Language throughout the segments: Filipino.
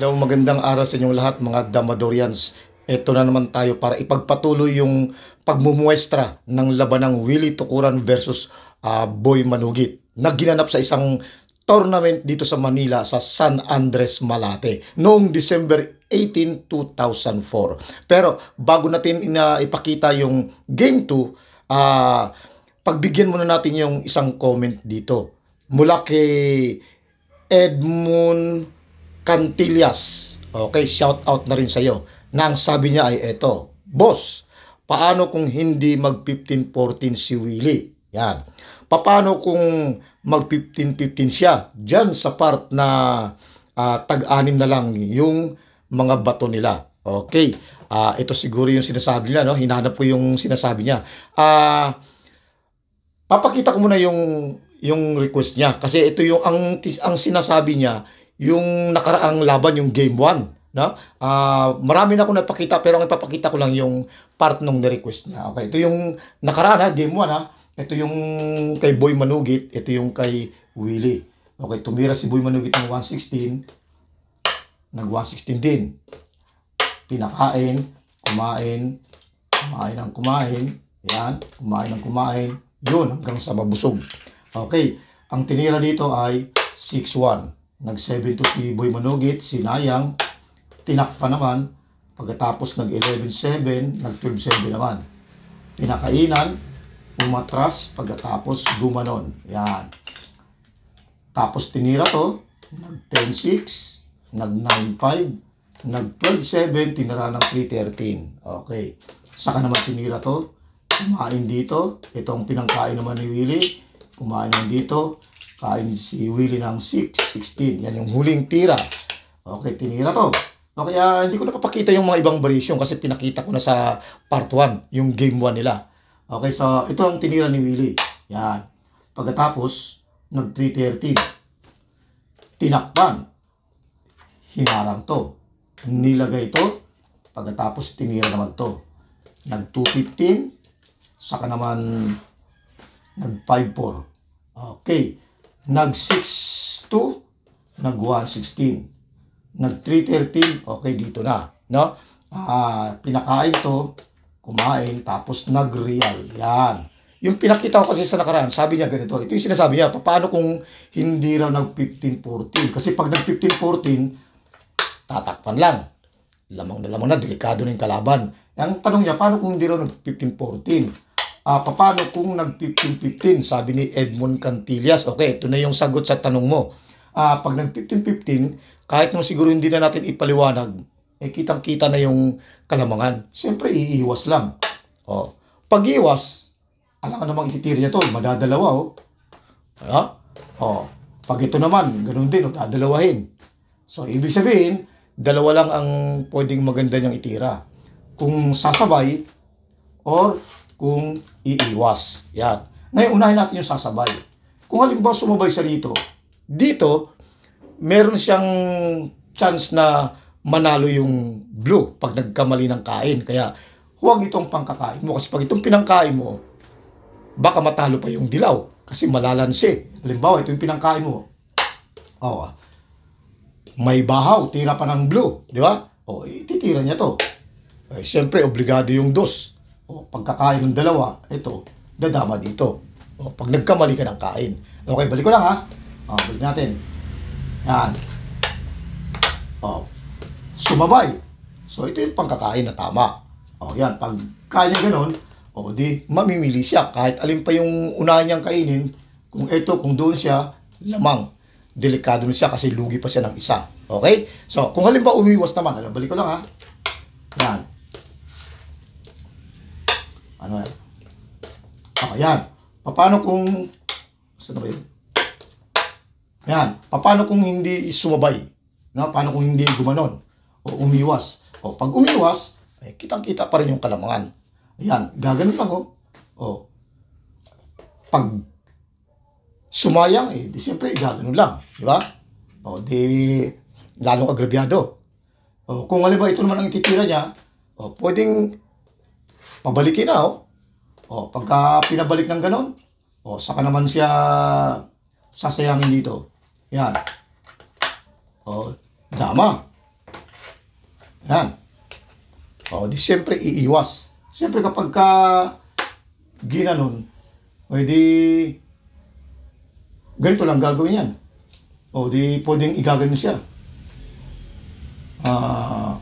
Hello, magandang araw sa inyong lahat mga Damadorians. Ito na naman tayo para ipagpatuloy yung pagmumuestra ng labanang Willie Tukuran versus uh, Boy Manugit na ginanap sa isang tournament dito sa Manila sa San Andres Malate noong December 18, 2004. Pero bago natin ina ipakita yung game 2, uh, ah, pagbigyan muna natin yung isang comment dito mula kay Edmund Cantillas. Okay, shout out na rin sa iyo. Nang sabi niya ay ito, Boss, paano kung hindi mag-15-14 si Willie? Yan. Paano kung mag-15-15 siya? Diyan sa part na uh, tag-anim na lang yung mga bato nila. Okay. Uh, ah, ito siguro yung sinasabi nila. No? Hinanap po yung sinasabi niya. Uh, papakita ko muna yung yung request niya kasi ito yung ang ang sinasabi niya yung nakaraang laban, yung game 1. No? Uh, marami na akong napakita pero ang ipapakita ko lang yung part nung ni-request niya. Okay, ito yung nakaraan ha, game 1 ha. Ito yung kay Boy Manugit, ito yung kay Willie. Okay, tumira si Boy Manugit ng 116, nag 116 din. Pinakain, kumain, kumain ang kumain, yan, kumain ang kumain, yun hanggang sa mabusog. Okay, ang tinira dito ay 61. Nag-7 to si Boy Manugit, sinayang. Tinakpa naman. Pagkatapos nag-11-7, nag-12-7 naman. Pinakainan, umatras, pagkatapos gumanon. Yan. Tapos tinira to, nag-10-6, nag-9-5, nag-12-7, tinira ng 3-13. Okay. Saka naman tinira to, kumain dito. Itong pinangkain naman ni Willie, kumain dito. Kain si Willie ng 6, 16. Yan yung huling tira. Okay, tinira to. Okay, uh, hindi ko na papakita yung mga ibang variation kasi pinakita ko na sa part 1, yung game 1 nila. Okay, so ito ang tinira ni Willie. Yan. Pagkatapos, nag 313. Tinakpan. Hinarang to. Nilagay to. Pagkatapos, tinira naman to. Nag 215. Saka naman, nag 54. Okay nag 6.2, nag 1.16. Nag 3.13, okay dito na. No? Ah, pinakain to, kumain, tapos nag-real. Yan. Yung pinakita ko kasi sa nakaraan, sabi niya ganito, ito yung sinasabi niya, paano kung hindi raw nag-15-14? Kasi pag nag-15-14, tatakpan lang. Lamang na lamang na, delikado na yung kalaban. Ang tanong niya, paano kung hindi raw nag-15-14? uh, paano kung nag-15-15? Sabi ni Edmond Cantillas. Okay, ito na yung sagot sa tanong mo. Uh, pag nag-15-15, kahit nung siguro hindi na natin ipaliwanag, eh kitang-kita na yung kalamangan. Siyempre, iiwas lang. Oh. Pag iwas, alam ka namang ititira niya to, madadalawa oh. Ha? Oh. Pag ito naman, ganun din, oh, dadalawahin. So, ibig sabihin, dalawa lang ang pwedeng maganda niyang itira. Kung sasabay, or kung iiwas. Yan. Ngayon, unahin natin yung sasabay. Kung halimbawa sumabay siya rito, dito, meron siyang chance na manalo yung blue pag nagkamali ng kain. Kaya, huwag itong pangkakain mo. Kasi pag itong pinangkain mo, baka matalo pa yung dilaw. Kasi malalansi. Halimbawa, ito yung pinangkain mo. Oh, may bahaw, tira pa ng blue. Di ba? O, oh, ititira niya to. Eh, Siyempre, obligado yung dos. O, pagkakain ng dalawa, ito, dadama dito. O, pag nagkamali ka ng kain. Okay, balik ko lang ha. O, balik natin. Yan. O, sumabay. So, ito yung pangkakain na tama. O, yan. Pag kain niya ganun, o, di, mamimili siya. Kahit alin pa yung unahan niyang kainin, kung ito, kung doon siya, lamang. Delikado na siya kasi lugi pa siya ng isa. Okay? So, kung halimbawa umiwas naman, alam, balik ko lang ha. Yan. Ano yan? Ah, yan. Paano kung... Saan na ba yun? Ayan. Paano kung hindi isumabay? No? Paano kung hindi gumanon? O umiwas? O pag umiwas, ay eh, kitang-kita pa rin yung kalamangan. Ayan. Gaganon lang, oh. O. Pag sumayang, eh, di siyempre, gaganon lang. Di ba? O, di lalong agrabyado. O, kung ba ito naman ang ititira niya, o, pwedeng Pabalikin na, oh. oh pagka pinabalik ng ganun, oh, saka naman siya sasayangin dito. Yan. Oh, dama. Yan. Oh, di siyempre iiwas. Siyempre kapag ka ginanon, pwede eh, di ganito lang gagawin yan. O oh, di pwedeng igagano siya. Ah, uh,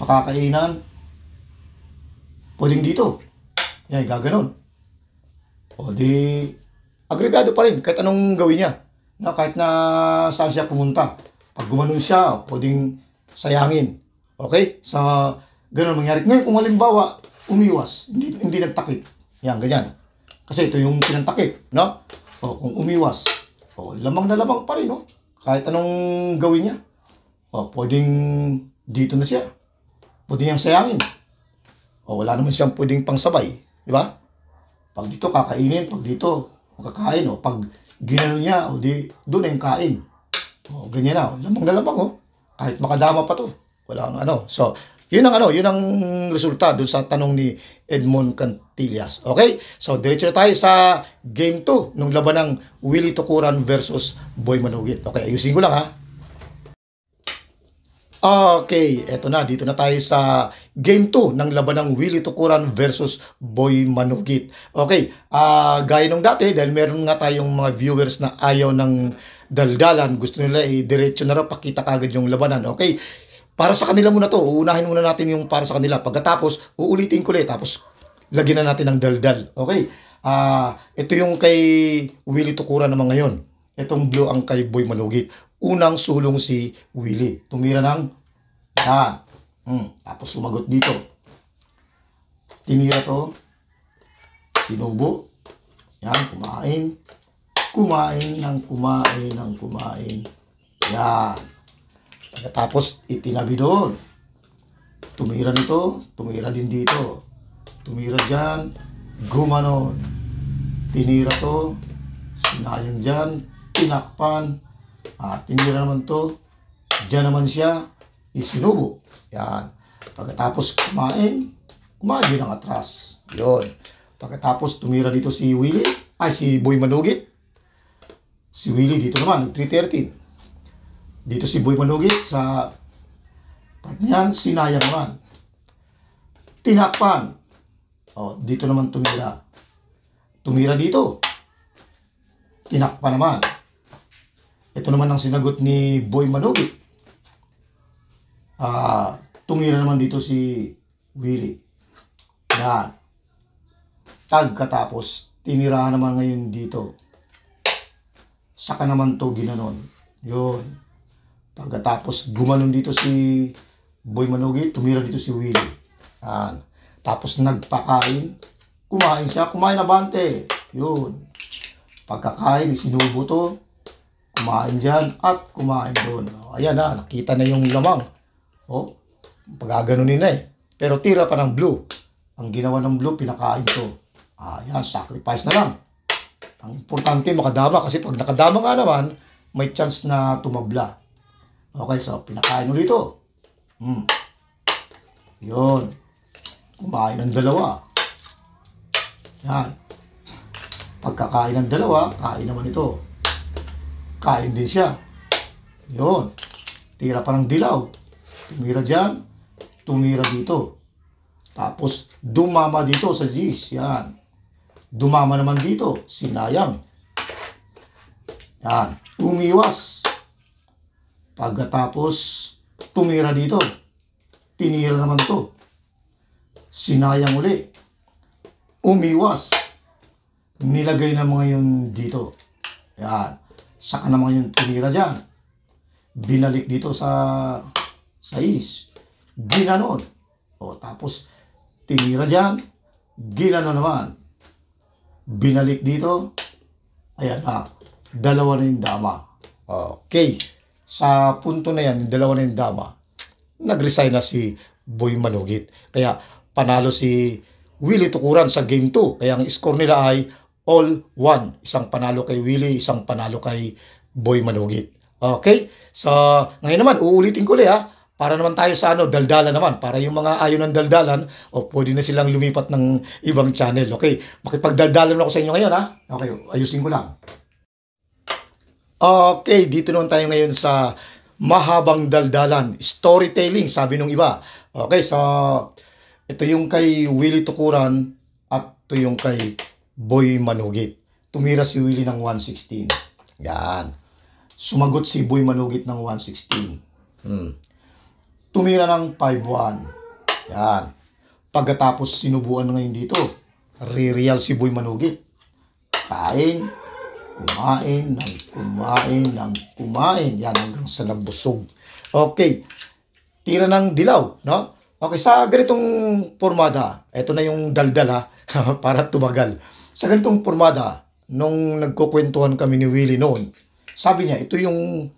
pakakainan, Pwedeng dito. Yan, gaganon. O di, agregado pa rin kahit anong gawin niya. Na kahit na saan siya pumunta. Pag gumanon siya, pwedeng sayangin. Okay? Sa ganun mangyari. Ngayon, kung halimbawa, umiwas, hindi, hindi nagtakip. Yan, ganyan. Kasi ito yung pinantakip, no? O, kung umiwas, o, lamang na lamang pa rin, no? Kahit anong gawin niya. O, pwedeng dito na siya. Pwede niyang sayangin. O, oh, wala naman siyang pwedeng pangsabay. Di ba? Pag dito kakainin, pag dito makakain. O, oh, pag ginano niya, o oh, di, doon na kain. O, ganyan na. O, lamang na lamang, o. Kahit makadama pa to. Wala Walang ano. So, yun ang ano, yun ang resulta doon sa tanong ni Edmond Cantillas. Okay? So, diretso na tayo sa game 2 nung laban ng Willie Tokuran versus Boy Manugit. Okay, ayusin ko lang ha. Ah, okay, eto na. Dito na tayo sa game 2 ng laban ng Willy Tukuran versus Boy Manugit. Okay, uh, gaya nung dati, dahil meron nga tayong mga viewers na ayaw ng daldalan, gusto nila i-diretso na raw, pakita kagad yung labanan. Okay, para sa kanila muna to, uunahin muna natin yung para sa kanila. Pagkatapos, uulitin ko ulit, tapos lagyan na natin ng daldal. Okay, uh, ito yung kay Willy Tukuran naman ngayon. Itong blue ang kay Boy Malugi. Unang sulong si Willie. Tumira ng yan. Hmm. Tapos sumagot dito. Tinira to. Sinubo. Yan, kumain. Kumain ng kumain ng kumain. Yan. Tapos itinabi doon. Tumira nito, tumira din dito. Tumira dyan, gumanon. Tinira to, sinayang dyan, tinakpan, at ah, tinira naman to, dyan naman siya, isinubo. Yan. Pagkatapos kumain, kumain din ang atras. Yun. Pagkatapos tumira dito si Willie, ay si Boy Manugit. Si Willie dito naman, 313. Dito si Boy Manugit sa part niyan, sinayang naman. Tinakpan. O, oh, dito naman tumira. Tumira dito. Tinakpan naman. Ito naman ang sinagot ni Boy Manugi. Ah, tumira naman dito si Willie na tag katapos tinirahan naman ngayon dito. Saka naman to ginanon. Yun. Pagkatapos gumanon dito si Boy Manugi, tumira dito si Willie. Yan. Tapos nagpakain. Kumain siya. Kumain na bante. Yun. Pagkakain, sinubo to kumain dyan at kumain doon. O, ayan na, nakita na yung lamang. O, oh, pagkaganunin na eh. Pero tira pa ng blue. Ang ginawa ng blue, pinakain to. Ah, Ayan, sacrifice na lang. Ang importante, makadama. Kasi pag nakadama nga naman, may chance na tumabla. Okay, so pinakain ulit to. Hmm. Yun. Kumain ng dalawa. Yan. Pagkakain ng dalawa, kain naman ito. Kain din siya. Yun. Tira pa ng dilaw. Tumira dyan. Tumira dito. Tapos, dumama dito sa G's. Yan. Dumama naman dito. Sinayang. Yan. Umiwas. Pagkatapos, tumira dito. Tinira naman to. Sinayang uli. Umiwas. Nilagay na mga yun dito. Yan. Saka naman yung tinira dyan. Binalik dito sa 6. Ginanon. O, tapos, tinira dyan. Ginanon naman. Binalik dito. Ayan na. Dalawa na yung dama. Okay. Sa punto na yan, dalawa na yung dama, nagresign na si Boy Manugit. Kaya, panalo si Willie Tukuran sa game 2. Kaya ang score nila ay all one. Isang panalo kay Willie, isang panalo kay Boy Manugit. Okay? So, ngayon naman, uulitin ko ulit ha. Para naman tayo sa ano, daldalan naman. Para yung mga ayaw ng daldalan, o oh, pwede na silang lumipat ng ibang channel. Okay? Makipagdaldalan ako sa inyo ngayon ha. Okay, ayusin ko lang. Okay, dito naman tayo ngayon sa mahabang daldalan. Storytelling, sabi nung iba. Okay, so ito yung kay Willie Tukuran at ito yung kay Boy Manugit. Tumira si Willie ng 116. Yan. Sumagot si Boy Manugit ng 116. Hmm. Tumira ng 5-1. Yan. Pagkatapos sinubuan ngayon dito, re-real si Boy Manugit. Kain, kumain, ng kumain, nang kumain. Yan, hanggang sa nabusog. Okay. Tira ng dilaw, no? Okay, sa ganitong formada, ito na yung daldal ha, para tumagal. Sa ganitong pormada, nung nagkukwentuhan kami ni Willie noon, sabi niya, ito yung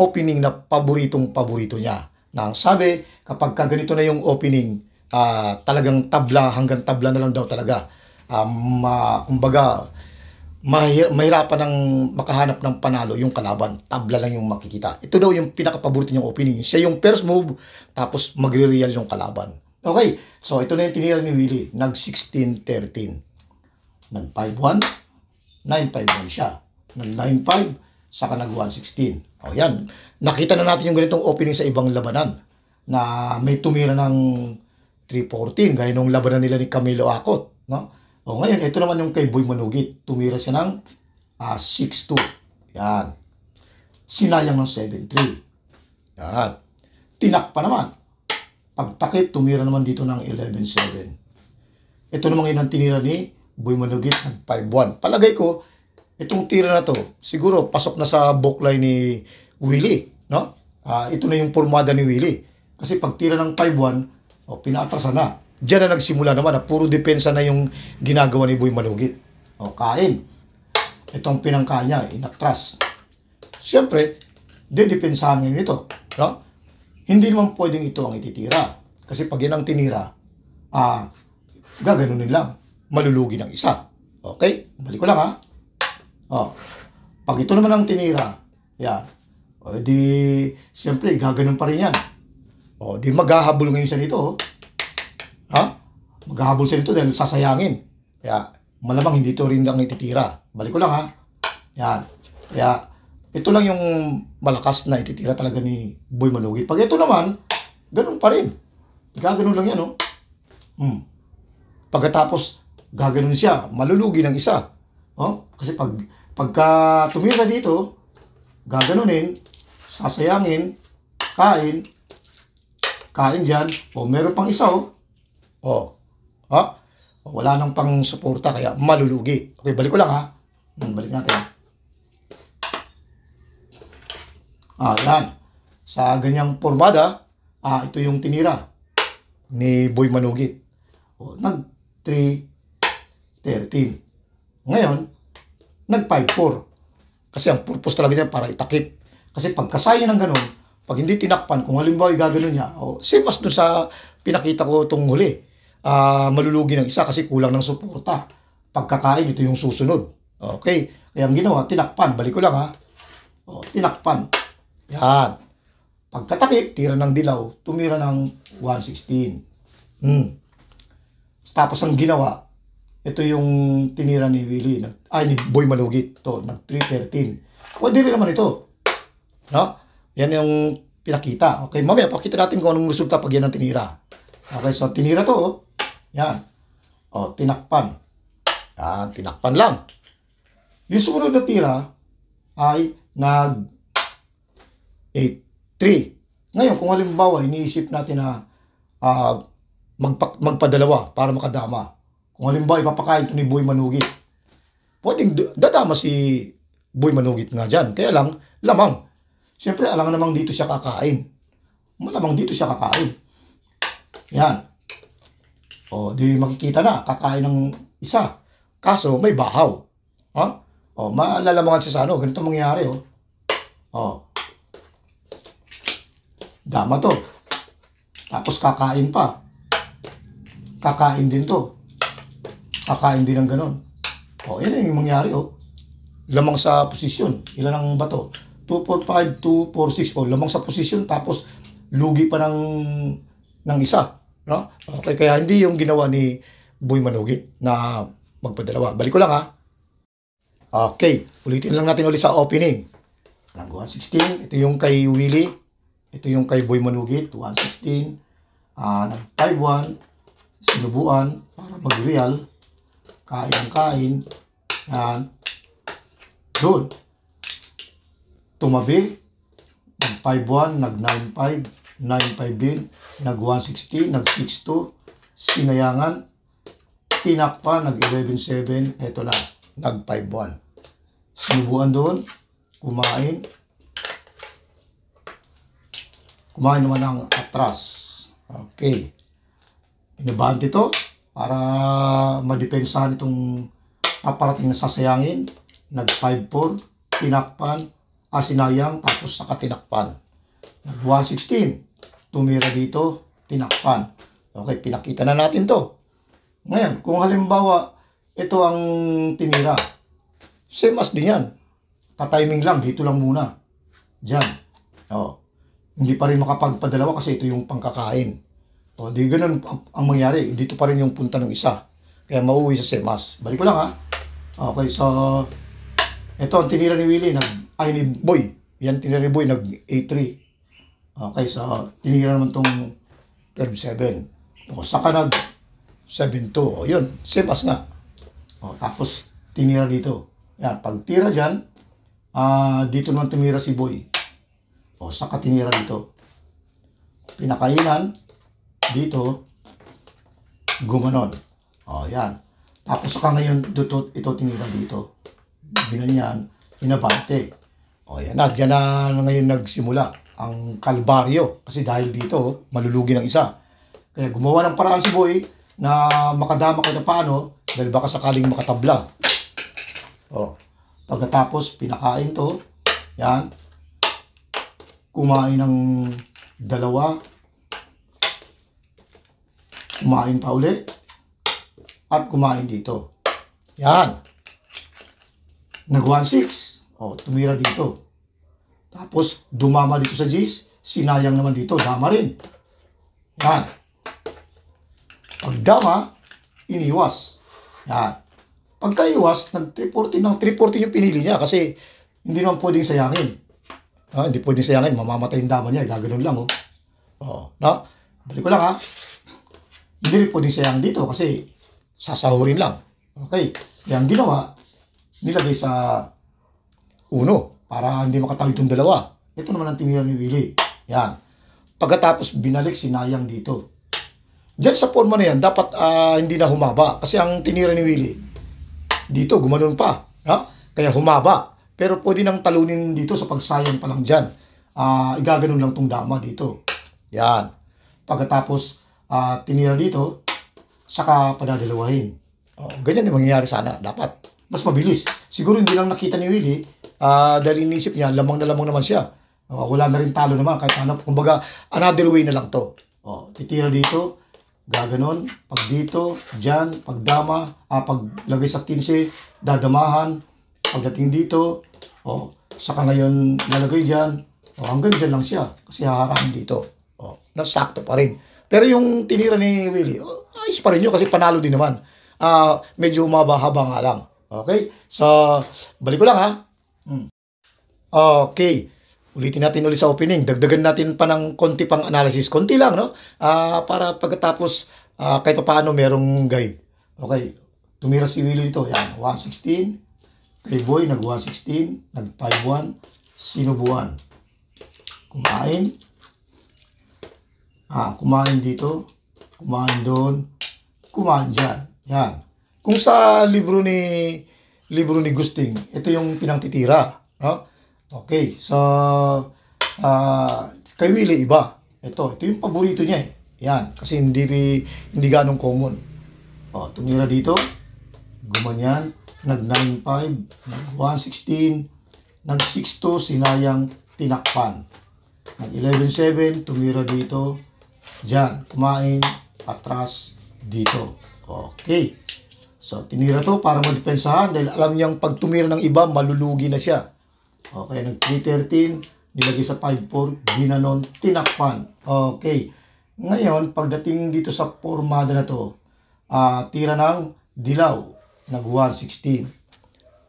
opening na paboritong paborito niya. Na sabi, kapag ka ganito na yung opening, uh, talagang tabla, hanggang tabla na lang daw talaga. Um, uh, kumbaga, mahir- mahirapan ng makahanap ng panalo yung kalaban. Tabla lang yung makikita. Ito daw yung pinakapaborito niyang opening. Siya yung first move, tapos magre-real yung kalaban. Okay, so ito na yung tinira ni Willie. Nag 16-13. Nag-5-1, 9-5-1 siya. Ng 9 5 saka nag-1-16. O yan, nakita na natin yung ganitong opening sa ibang labanan na may tumira ng 3-14, gaya nung labanan nila ni Camilo Acot. No? O ngayon, ito naman yung kay Boy Manugit. Tumira siya ng uh, ah, 6-2. Yan. Sinayang ng 7-3. Yan. Tinak pa naman. Pagtakit, tumira naman dito ng 11-7. Ito naman ngayon ang tinira ni bumalugit ng 5 buwan. Palagay ko, itong tira na to, siguro pasok na sa bookline ni Willie, no? Uh, ito na yung pormada ni Willie. Kasi pag tira ng 5 buwan, oh, pinaatrasan na. Diyan na nagsimula naman na puro depensa na yung ginagawa ni Boy Malugit. O, oh, kain. Itong pinangkain niya, inatras. Siyempre, didepensahan ngayon ito. No? Hindi naman pwedeng ito ang ititira. Kasi pag yan ang tinira, ah, gaganunin lang malulugi ng isa. Okay? Balik ko lang ha. Oh. Pag ito naman ang tinira, yan. O di, siyempre, gaganon pa rin yan. O di, maghahabol ngayon sa nito. Oh. Ha? Maghahabol sa nito dahil sasayangin. Kaya, malamang hindi to rin ang ititira. Balik ko lang ha. Yan. Kaya, ito lang yung malakas na ititira talaga ni Boy Malugi. Pag ito naman, ganun pa rin. Gaganon lang yan, oh. Hmm. Pagkatapos, gaganon siya, malulugi ng isa. Oh? Kasi pag pagka tumira dito, gaganunin, sasayangin, kain, kain diyan, o oh, meron pang isa oh. Oh. Oh, wala nang pang suporta kaya malulugi. Okay, balik ko lang ha. Hmm, balik natin. Ah, yan. Sa ganyang formada, ah, ito yung tinira ni Boy Manugit. Oh, nag 3 13. Ngayon, nag 5-4. Kasi ang purpose talaga niya para itakip. Kasi pagkasaya ng ganun, pag hindi tinakpan, kung halimbawa gagano niya, oh, same as sa pinakita ko itong huli, uh, malulugi ng isa kasi kulang ng suporta. Pagkakain, ito yung susunod. Okay? Kaya ang ginawa, tinakpan. Balik ko lang ha. Oh, tinakpan. Yan. Pagkatakip, tira ng dilaw, tumira ng 116. Hmm. Tapos ang ginawa, ito yung tinira ni Willie. Nag, ay, ni Boy Malugit. to nag 313. Pwede rin naman ito. No? Yan yung pinakita. Okay, mamaya pakita natin kung anong resulta pag yan ang tinira. Okay, so tinira to. Oh. Yan. O, oh, tinakpan. Yan, tinakpan lang. Yung sumunod na tira ay nag 8-3. Ngayon, kung halimbawa, iniisip natin na uh, magpa, magpadalawa para makadama. Kung halimbawa ipapakain ito ni Boy Manugit, pwedeng dadama si Boy Manugit nga dyan. Kaya lang, lamang. Siyempre, alam namang dito siya kakain. Malamang dito siya kakain. Yan. O, di makikita na, kakain ng isa. Kaso, may bahaw. Ha? O, maalalamangan siya sa ano. Ganito mangyayari, oh. O. Dama to. Tapos kakain pa. Kakain din to kakain din ng ganun. O, oh, yun yung mangyari, o. Oh. Lamang sa posisyon. Ilan ang bato? 245, 246, o lamang sa posisyon, tapos lugi pa ng, ng isa. No? Okay, kaya hindi yung ginawa ni Boy Manugit na magpadalawa. Balik ko lang, ha? Okay, ulitin lang natin ulit sa opening. Langgo 116, ito yung kay Willy. Ito yung kay Boy Manugit, 116. Uh, nag 5-1, sinubuan para mag-real kain-kain. Yan. Doon. Tumabi. Nag 5 1, nag 9 5, 9 5 din, nag 160, nag 6 2, sinayangan, tinakpa, nag 11 7, eto na, nag 5 1. Sinubuan doon, kumain, kumain naman ng atras. Okay. Inabante to para madepensahan itong paparating na sasayangin. Nag 5-4, tinakpan, asinayang, tapos saka tinakpan. Nag 116 tumira dito, tinakpan. Okay, pinakita na natin to. Ngayon, kung halimbawa, ito ang tinira. Same as din yan. Tatiming lang, dito lang muna. Diyan. Oh. Hindi pa rin makapagpadalawa kasi ito yung pangkakain. O, oh, di ganun ang, ang mangyari. Dito pa rin yung punta ng isa. Kaya mauwi sa Semas. Balik ko lang ha. Okay, so... Ito ang tinira ni Willie. Nag, ay, ni Boy. Yan tinira ni Boy. Nag A3. Okay, so tinira naman tong 12 O, saka nag 72 2 O, yun. Semas nga. O, tapos tinira dito. Yan, pag tira dyan, uh, dito naman tumira si Boy. O, saka tinira dito. Pinakainan, dito, gumanon. O, yan. Tapos ka ngayon, dito, ito tinira dito. Binanyan, inabante. O, yan na. Diyan na ngayon nagsimula ang kalbaryo. Kasi dahil dito, malulugi ng isa. Kaya gumawa ng paraan si Boy na makadama kahit paano dahil baka sakaling makatabla. O, pagkatapos pinakain to, yan, kumain ng dalawa kumain pa uli at kumain dito. Yan. Nag 1-6 oh, tumira dito. Tapos, dumama dito sa G's. Sinayang naman dito. Dama rin. Yan. Pag dama, iniwas. Yan. Pagkaiwas, nag-340 ng 340 yung pinili niya kasi hindi naman pwedeng sayangin. Ah, hindi pwedeng sayangin. Mamamatay yung dama niya. Gaganon lang, oh. Oh. No? Balik ko lang, ha? Hindi rin po din dito kasi sasahurin lang. Okay. Yan ang ginawa, nilagay sa uno para hindi makatawid yung dalawa. Ito naman ang tinira ni Willie. Yan. Pagkatapos binalik, sinayang dito. Diyan sa forma na yan, dapat uh, hindi na humaba. Kasi ang tinira ni Willie, dito, gumanon pa. Ha? Kaya humaba. Pero pwede nang talunin dito sa pagsayang pa lang dyan. Uh, ah, igaganon lang tong dama dito. Yan. Pagkatapos, uh, tinira dito, saka padadalawahin. Oh, ganyan yung mangyayari sana, dapat. Mas mabilis. Siguro hindi lang nakita ni Willie, uh, dahil inisip niya, lamang na lamang naman siya. Uh, wala na rin talo naman, kahit hanap. Kumbaga, another way na lang to. Oh, titira dito, gaganon, pag dito, dyan, pag dama, ah, pag lagay sa 15, dadamahan, pagdating dito, oh, saka ngayon nalagay dyan, oh, hanggang dyan lang siya, kasi haharapin dito. Oh, nasakto pa rin. Pero yung tinira ni Willie, oh, ayos pa rin yun kasi panalo din naman. Uh, medyo mabahaba nga lang. Okay? So, balik ko lang ha. Hmm. Okay. Ulitin natin ulit sa opening. Dagdagan natin pa ng konti pang analysis. Konti lang, no? Uh, para pagkatapos, uh, kahit pa paano merong guide. Okay. Tumira si Willie dito. Yan. 116. Kay Boy, nag 116. Nag 5-1. Sinubuan. Kumain. Ah, kumain dito, kumain doon, kumain dyan. Yan. Kung sa libro ni libro ni Gusting, ito yung pinangtitira. No? Okay, so uh, kay Willie iba. Ito, ito yung paborito niya eh. Yan, kasi hindi hindi ganong common. Oh, tumira dito, gumanyan, nag 95, nag 116, nag 62 sinayang tinakpan. Nag 117 tumira dito, Diyan, kumain, atras, dito. Okay. So, tinira to para madepensahan dahil alam niyang pag tumira ng iba, malulugi na siya. Okay, nag 313, nilagay sa 5-4, ginanon, tinakpan. Okay. Ngayon, pagdating dito sa formada na to, uh, tira ng dilaw, nag 116.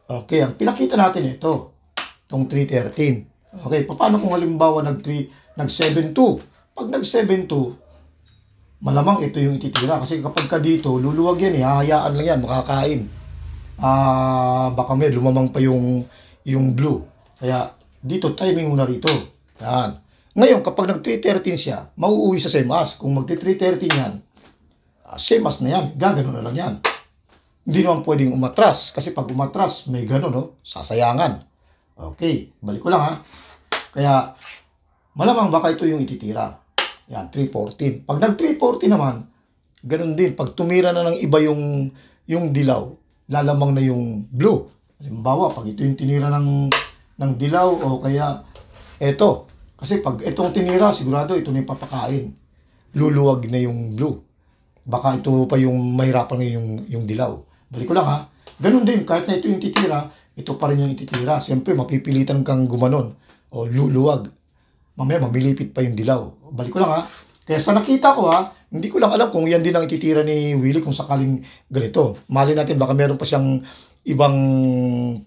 Okay, ang pinakita natin ito, itong 313. Okay, paano kung halimbawa nag 3, nag 72? Pag nag 7-2, malamang ito yung ititira. Kasi kapag ka dito, luluwag yan eh. Hayaan lang yan, makakain. Ah, baka may lumamang pa yung, yung blue. Kaya dito, timing muna rito. Yan. Ngayon, kapag nag-313 siya, mauuwi sa same as. Kung mag-313 yan, uh, same as na yan. Gagano na lang yan. Hindi naman pwedeng umatras. Kasi pag umatras, may gano, no? Sasayangan. Okay. Balik ko lang, ha? Kaya, malamang baka ito yung ititira. Yan, 314. Pag nag 314 naman, ganun din. Pag tumira na ng iba yung, yung dilaw, lalamang na yung blue. Halimbawa, pag ito yung tinira ng, ng dilaw o kaya eto. Kasi pag itong tinira, sigurado ito na yung papakain. Luluwag na yung blue. Baka ito pa yung mahirapan ngayon yung, yung dilaw. Balik ko lang ha. Ganun din, kahit na ito yung titira, ito pa rin yung ititira. Siyempre, mapipilitan kang gumanon o luluwag. Mamaya mamilipit pa yung dilaw. Balik ko lang ha. Kaya sa nakita ko ha, hindi ko lang alam kung yan din ang ititira ni Willie kung sakaling ganito. Mali natin baka meron pa siyang ibang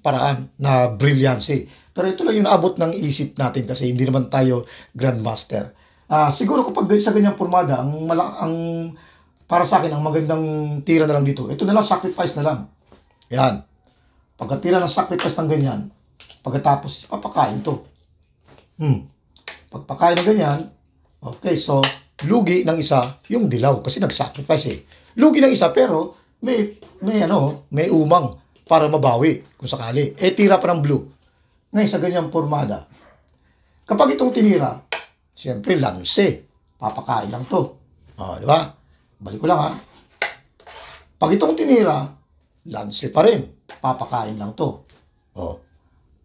paraan na brilliancy. Pero ito lang yung abot ng isip natin kasi hindi naman tayo grandmaster. Ah, siguro kapag sa ganyang pormada, ang, malak- ang para sa akin, ang magandang tira na lang dito, ito na lang, sacrifice na lang. Yan. Pagkatira ng sacrifice ng ganyan, pagkatapos, papakain to. Hmm. Pagpakain na ganyan, okay, so, lugi ng isa yung dilaw kasi nag-sacrifice eh. Lugi ng isa pero may, may ano, may umang para mabawi kung sakali. Eh, tira pa ng blue. Ngayon sa ganyang formada, kapag itong tinira, siyempre lanse. Papakain lang to. O, oh, di ba? Balik ko lang ha. Pag itong tinira, lanse pa rin. Papakain lang to. O, oh,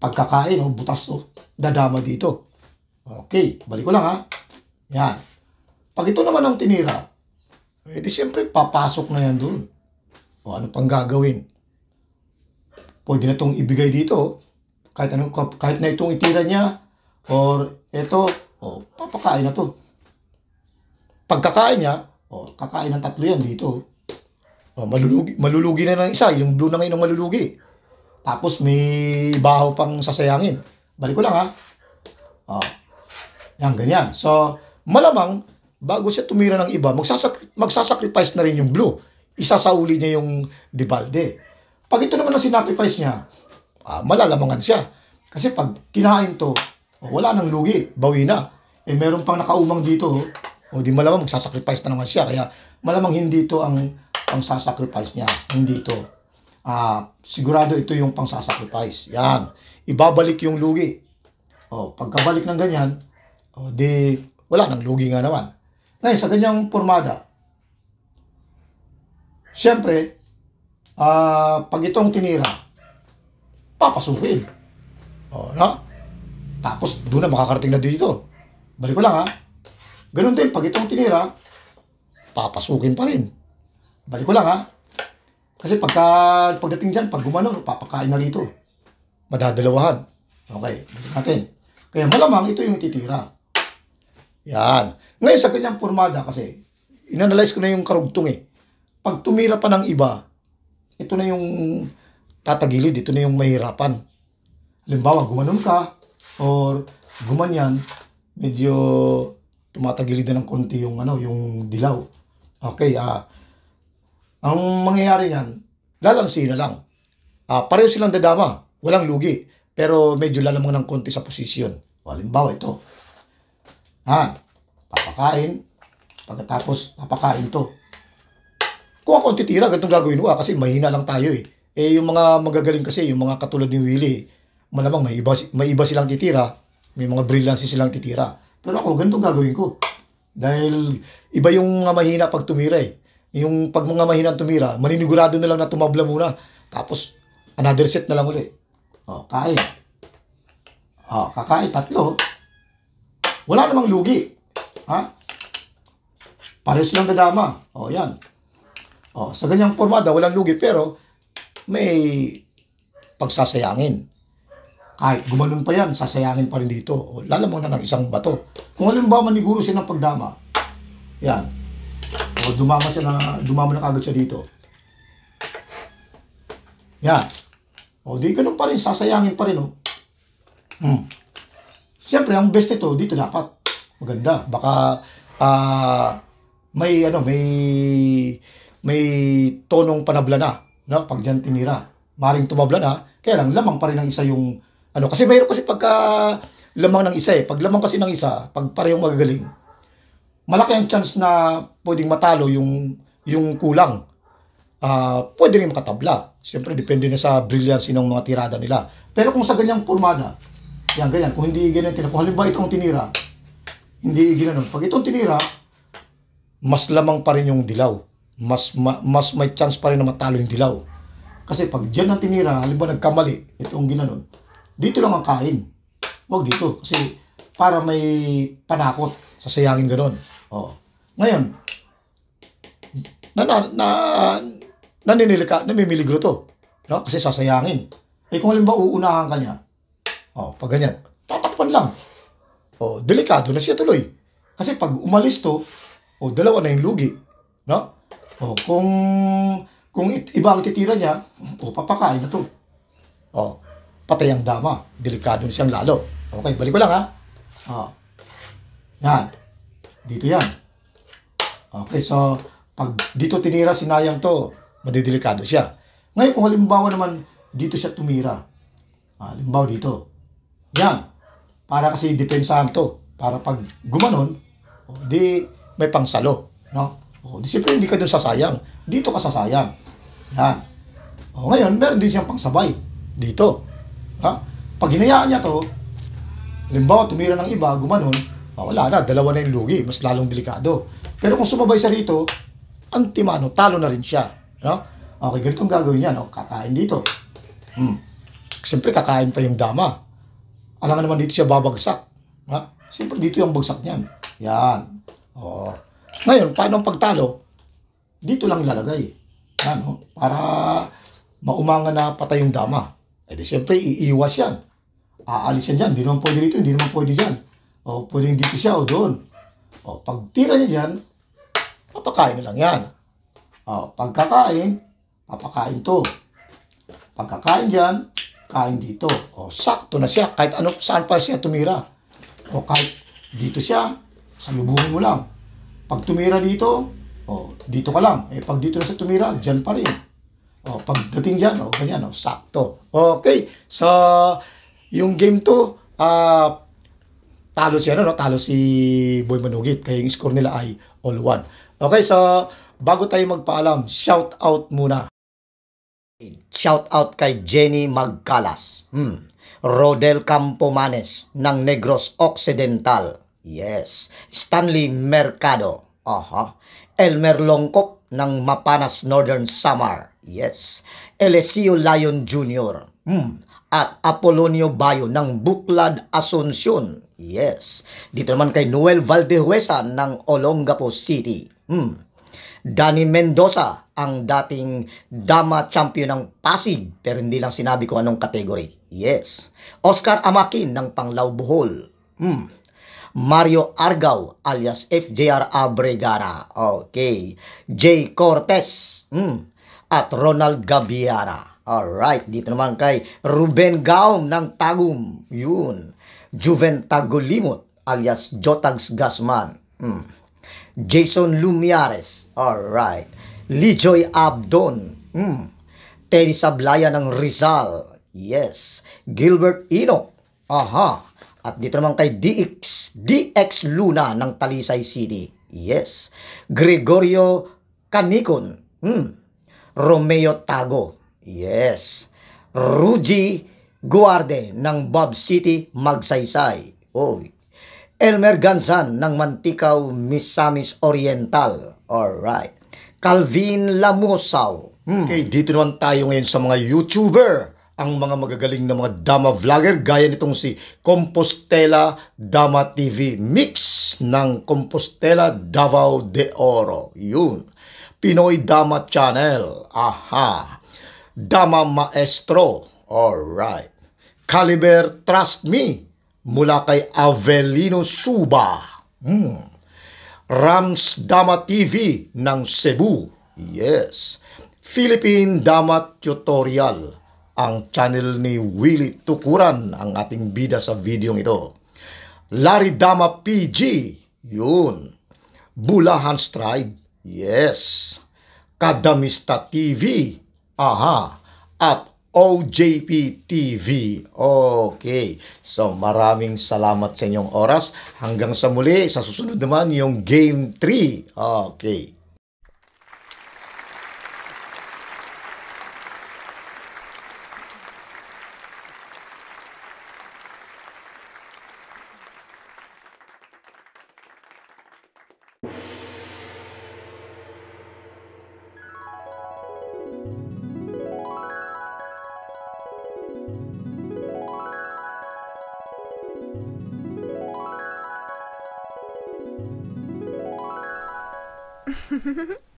pagkakain, o oh, butas to, dadama dito. Okay, balik ko lang ha. Yan. Pag ito naman ang tinira, eh di siyempre papasok na yan doon. O ano pang gagawin? Pwede na itong ibigay dito. Kahit, anong, kahit na itong itira niya, or ito, o papakain na to. Pagkakain niya, o kakain ng tatlo yan dito. O malulugi, malulugi na ng isa, yung blue na ngayon ang malulugi. Tapos may baho pang sasayangin. Balik ko lang ha. O, yan, ganyan. So, malamang, bago siya tumira ng iba, magsasak magsasacrifice na rin yung blue. Isasauli niya yung Dibalde. Pag ito naman ang sinacrifice niya, ah, malalamangan siya. Kasi pag kinain to, oh, wala nang lugi, bawi na. Eh, meron pang nakaumang dito, oh. O di malamang magsasacrifice na naman siya. Kaya malamang hindi ito ang ang sasacrifice niya. Hindi ito. Ah, sigurado ito yung pang sasacrifice. Yan. Ibabalik yung lugi. O, oh, pagkabalik ng ganyan, o oh, di, wala nang lugi nga naman. Ngayon, sa ganyang pormada, siyempre, uh, ah, pag itong tinira, papasukin. O, oh, no? Tapos, doon na makakarating na dito. Balik ko lang, ha? Ganun din, pag itong tinira, papasukin pa rin. Balik ko lang, ha? Kasi pagka, pagdating dyan, pag gumano, papakain na dito. Madadalawahan. Okay, natin. Kaya malamang ito yung titira. Yan. Ngayon sa kanyang pormada kasi, inanalyze ko na yung karugtong eh. Pag tumira pa ng iba, ito na yung tatagilid, ito na yung mahirapan. Halimbawa, gumanon ka or gumanyan, medyo tumatagilid na ng konti yung ano, yung dilaw. Okay, ah. Ang mangyayari yan, lalansi na lang. Ah, pareho silang dadama, walang lugi, pero medyo lalamang ng konti sa posisyon. Halimbawa, ito. Ha? Papakain. Pagkatapos, papakain to. Kung ako titira, ganitong gagawin ko. Ah, kasi mahina lang tayo eh. Eh, yung mga magagaling kasi, yung mga katulad ni Willie, malamang may iba, may iba silang titira. May mga brilliance silang titira. Pero ako, ganito gagawin ko. Dahil iba yung mga mahina pag tumira eh. Yung pag mga mahina tumira, maninigurado na lang na tumabla muna. Tapos, another set na lang ulit. O, oh, kain. O, oh, kakain, tatlo. Wala namang lugi. Ha? Pareho silang dadama. O, oh, yan. O, oh, sa ganyang formada, walang lugi, pero may pagsasayangin. Kahit gumanon pa yan, sasayangin pa rin dito. O, oh, lalamon na ng isang bato. Kung halimbawa maniguro siya ng pagdama, yan. O, dumama siya na, dumama na kagad siya dito. Yan. O, di ganun pa rin, sasayangin pa rin, o. Hmm. Siyempre, ang best nito, dito dapat. Maganda. Baka, uh, may, ano, may, may tonong panabla na, no? pag diyan tinira. Maring tumabla na, kaya lang, lamang pa rin ng isa yung, ano, kasi mayroon kasi pagka lamang ng isa eh. Pag lamang kasi ng isa, pag parehong magagaling, malaki ang chance na pwedeng matalo yung, yung kulang. Uh, pwede rin makatabla. Siyempre, depende na sa brilliance ng mga tirada nila. Pero kung sa ganyang pormada, yan, ganyan. Kung hindi ganyan tinira. Kung halimbawa itong tinira, hindi ginanon. Pag itong tinira, mas lamang pa rin yung dilaw. Mas, ma, mas may chance pa rin na matalo yung dilaw. Kasi pag dyan ang tinira, halimbawa nagkamali, itong ginanon, dito lang ang kain. Huwag dito. Kasi para may panakot. Sasayangin ganon. Oo. Ngayon, na, na, na, naninilika, namimiligro to. No? Kasi sasayangin. Eh kung halimbawa uunahan ka niya, Oh, pag ganyan, tatakpan lang. Oh, delikado na siya tuloy. Kasi pag umalis to, oh, dalawa na yung lugi. No? Oh, kung kung it, iba ang titira niya, oh, papakain na to. Oh, patay ang dama. Delikado na siyang lalo. Okay, balik ko lang ha. Oh. Yan. Dito yan. Okay, so pag dito tinira si Nayang to, madidelikado siya. Ngayon kung halimbawa naman dito siya tumira. Ah, halimbawa dito. Yan. Para kasi depensahan to. Para pag gumanon, di may pangsalo. No? Oh, di siyempre hindi ka doon sasayang. Dito ka sasayang. Yan. Oh, ngayon, meron din siyang pangsabay. Dito. Ha? Pag hinayaan niya to, halimbawa tumira ng iba, gumanon, oh, wala na, dalawa na yung lugi. Mas lalong delikado. Pero kung sumabay siya rito, antimano, talo na rin siya. No? Okay, ganitong gagawin niya. No? kakain dito. Hmm. Siyempre, kakain pa yung dama alangan naman dito siya babagsak. Ha? Siyempre dito yung bagsak niyan. Yan. Oh. Ngayon, paano ang pagtalo? Dito lang ilalagay. Yan, oh. Para maumanga na patay yung dama. Eh di siyempre, iiwas yan. Aalis yan dyan. Hindi naman pwede dito, hindi naman pwede dyan. O pwedeng dito siya o doon. O pag tira niya dyan, papakain na lang yan. O pagkakain, papakain to. Pagkakain dyan, kain dito. O, sakto na siya. Kahit ano, saan pa siya tumira. O, kahit dito siya, salubuhin mo lang. Pag tumira dito, o, dito ka lang. Eh, pag dito na siya tumira, dyan pa rin. O, pagdating dyan, o, ganyan, o, sakto. Okay. So, yung game to, ah, uh, talo siya, ano, no? talo si Boy Manugit. Kaya yung score nila ay all one. Okay, so, bago tayo magpaalam, shout out muna shout out kay Jenny Magcalas. Hmm. Rodel Campomanes ng Negros Occidental. Yes. Stanley Mercado. Aha. Uh-huh. Elmer Longkop ng Mapanas Northern Samar. Yes. Eliseo Lion Jr. Hmm. At Apolonio Bayo ng Buklad Asuncion. Yes. Dito naman kay Noel Valdehuesa ng Olongapo City. Hmm. Danny Mendoza, ang dating Dama Champion ng Pasig, pero hindi lang sinabi ko anong category. Yes. Oscar Amakin ng Panglao Bohol. Hmm. Mario Argao alias FJR Abregana. Okay. Jay Cortez. Hmm. At Ronald Gaviara. right, Dito naman kay Ruben Gaum ng Tagum. Yun. Juven Tagolimot alias Jotags Gasman. Hmm. Jason Lumiares. Alright. Lijoy Abdon. Mm. Teddy Sablaya ng Rizal. Yes. Gilbert Ino. Aha. At dito naman kay DX, DX Luna ng Talisay City. Yes. Gregorio Canicon. Mm. Romeo Tago. Yes. Ruji Guarde ng Bob City, Magsaysay. Oy, Elmer Gansan ng Mantikaw Misamis Oriental. Alright. Calvin Lamusaw. Hmm. Okay, dito naman tayo ngayon sa mga YouTuber ang mga magagaling na mga Dama Vlogger gaya nitong si Compostela Dama TV Mix ng Compostela Davao de Oro. Yun. Pinoy Dama Channel. Aha. Dama Maestro. Alright. Caliber Trust Me mula kay Avelino Suba. Hmm. Rams Dama TV ng Cebu. Yes. Philippine Dama Tutorial ang channel ni Willie Tukuran ang ating bida sa video ito. Larry Dama PG, yun. Bulahan Tribe, yes. Kadamista TV, aha. At OJP TV. Okay. So maraming salamat sa inyong oras. Hanggang sa muli, sa susunod naman yung Game 3. Okay.